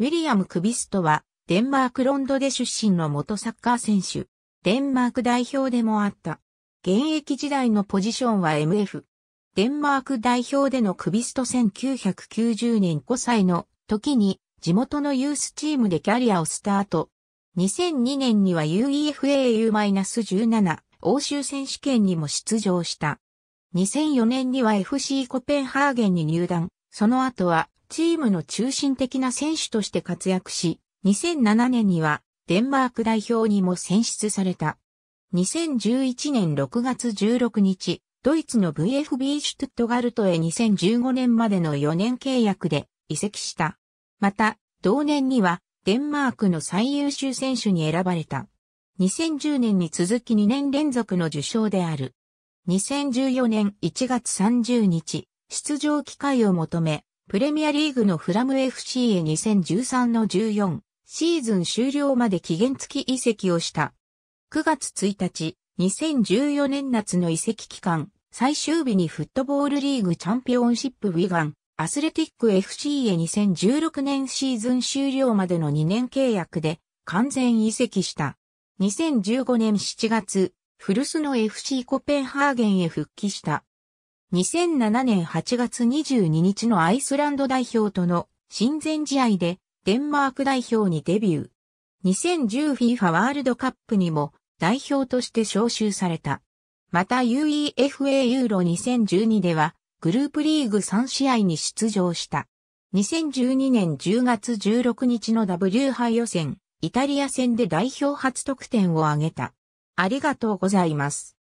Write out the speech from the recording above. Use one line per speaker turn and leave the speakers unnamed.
ウィリ
アム・クビストは、デンマーク・ロンドで出身の元サッカー選手、デンマーク代表でもあった。現役時代のポジションは MF。デンマーク代表でのクビスト1990年5歳の時に地元のユースチームでキャリアをスタート。2002年には UEFAU-17 欧州選手権にも出場した。2004年には FC コペンハーゲンに入団。その後はチームの中心的な選手として活躍し、2007年にはデンマーク代表にも選出された。2011年6月16日、ドイツの VFB シュトゥットガルトへ2015年までの4年契約で移籍した。また、同年にはデンマークの最優秀選手に選ばれた。2010年に続き2年連続の受賞である。2014年1月30日、出場機会を求め、プレミアリーグのフラム FC へ2013の14シーズン終了まで期限付き移籍をした。9月1日、2014年夏の移籍期間、最終日にフットボールリーグチャンピオンシップウィガン、アスレティック FC へ2016年シーズン終了までの2年契約で完全移籍した。2015年7月、古巣の FC コペンハーゲンへ復帰した。2007年8月22日のアイスランド代表との親善試合でデンマーク代表にデビュー。2010FIFA ワールドカップにも代表として招集された。また UEFA ユーロ2012ではグループリーグ3試合に出場した。2012年10月16日の W 杯予選、イタリア戦で代表初得点を挙げた。あり
がとうございます。